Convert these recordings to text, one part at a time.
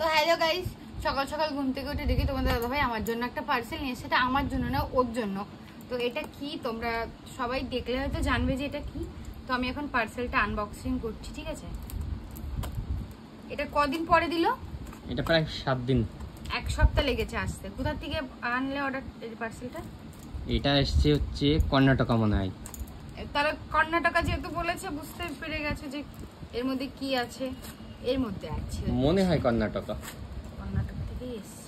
তো hello guys সকাল সকাল ঘুম থেকে উঠে দেখি তোমাদের ভাই আমার জন্য একটা পার্সেল নিয়ে সেটা আমার জন্য না ওর জন্য তো এটা কি তোমরা সবাই দেখলে হয়তো জানবে যে এটা কি তো আমি এখন পার্সেলটা আনবক্সিং করছি ঠিক আছে এটা কদিন পরে দিল এটা প্রায় সাত দিন এক সপ্তাহ লেগেছে আসতে কোথা থেকে আনলে অর্ডার পার্সেলটা এটা এসছে হচ্ছে কর্ণাটকা মনে হয় তারা কর্ণাটকা যেহেতু বলেছে বুঝতে পেরে গেছে যে এর মধ্যে কি আছে এর মধ্যে আছে মনে হয় কর্ণাটকা কর্ণাটক থেকে এসছে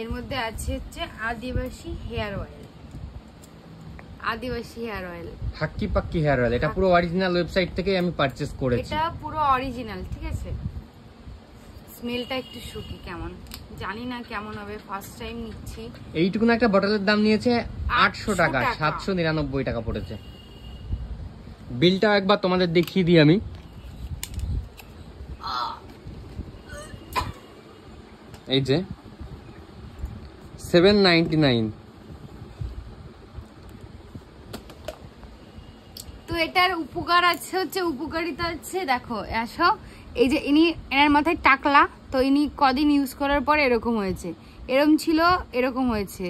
এর মধ্যে আছে হচ্ছে Adivasi hair oil Adivasi hair oil Hakki Pakki hair oil এটা পুরো অরিজিনাল ওয়েবসাইট থেকে আমি পারচেজ করেছি এটা পুরো অরিজিনাল ঠিক আছে স্মেলটা একটু শুকি কেমন জানি না কেমন হবে ফার্স্ট টাইম নিচ্ছি এইটুকুন একটা বটলের দাম নিয়েছে আটশো টাকা সাতশো নিরানব্বই টাকা পড়েছে বিলটা একবার তোমাদের দেখিয়ে দিই আমি এই যে সেভেন নাইনটি নাইন তো এটার উপকার আছে হচ্ছে উপকারিতা আছে দেখো আসো এই যে ইনি এনার মাথায় টাকলা তো ইনি কদিন ইউজ করার পর এরকম হয়েছে এরকম ছিল এরকম হয়েছে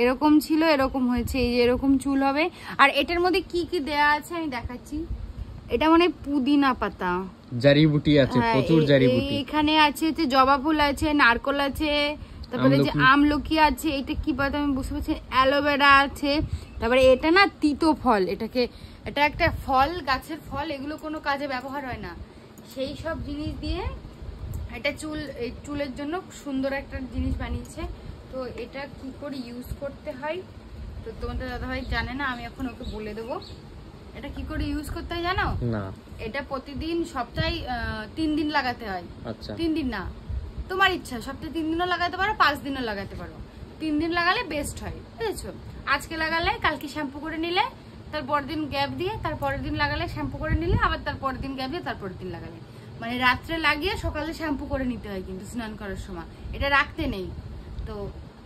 এরকম ছিল এরকম হয়েছে এই যে এরকম চুল হবে আর এটার মধ্যে কি কি দেয়া আছে আমি দেখাচ্ছি এটা মানে পুদিনা পাতা বুটি আছে হ্যাঁ, প্রচুর বুটি এখানে আছে যে জবা ফুল আছে নারকল আছে তারপরে যে আমলকি আছে এটা কি পাতা আমি বুঝতে পারছি অ্যালোভেরা আছে তারপরে এটা না তিতো ফল এটাকে এটা একটা ফল গাছের ফল এগুলো কোনো কাজে ব্যবহার হয় না সেই সব জিনিস দিয়ে এটা চুল এই চুলের জন্য সুন্দর একটা জিনিস বানিয়েছে তো এটা কি করে ইউজ করতে হয় তো তোমাদের দাদাভাই জানে না আমি এখন ওকে বলে দেবো এটা কি করে ইউজ করতে হয় জানো না এটা প্রতিদিন সপ্তাহে তিন দিন লাগাতে হয় আচ্ছা তিন দিন না তোমার ইচ্ছা সপ্তাহে তিন দিনও লাগাতে পারো পাঁচ দিনও লাগাতে পারো তিন দিন লাগালে বেস্ট হয় বুঝেছো আজকে লাগালে কালকে শ্যাম্পু করে নিলে তার পরের দিন গ্যাপ দিয়ে তার পরের দিন লাগালে শ্যাম্পু করে নিলে আবার তার পরের দিন গ্যাপ দিয়ে তার পরের দিন লাগালে মানে রাত্রে লাগিয়ে সকালে শ্যাম্পু করে নিতে হয় কিন্তু স্নান করার সময় এটা রাখতে নেই তো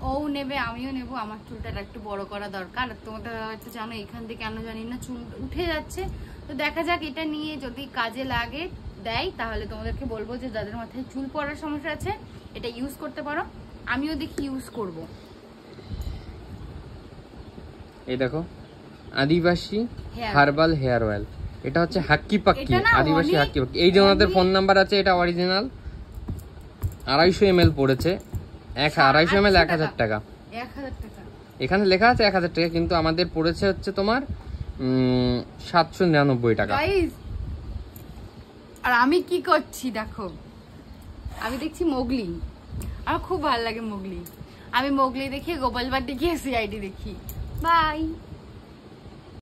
ও নেবে আমিও নেব আমার চুলটা একটু বড় করা দরকার তোমাদের হয়তো জানো এখান থেকে কেন জানি না চুল উঠে যাচ্ছে তো দেখা যাক এটা নিয়ে যদি কাজে লাগে দেয় তাহলে তোমাদেরকে বলবো যে যাদের মাথায় চুল পড়ার সমস্যা আছে এটা ইউজ করতে পারো আমিও দেখি ইউজ করব এই দেখো আদিবাসী হার্বাল হেয়ার অয়েল এটা হচ্ছে হাক্কি পাক্কি আদিবাসী হাক্কি পাক্কি এই যে ওনাদের ফোন নাম্বার আছে এটা অরিজিনাল আড়াইশো এম পড়েছে এক আড়াইশো এম এক হাজার টাকা এখানে লেখা আছে এক হাজার টাকা কিন্তু আমাদের পড়েছে হচ্ছে তোমার সাতশো নিরানব্বই টাকা আর আমি কি করছি দেখো আমি দেখছি মোগলি আমার খুব ভাল লাগে মোগলি আমি মোগলি দেখি গোপাল ভাট দেখি সিআইডি দেখি বাই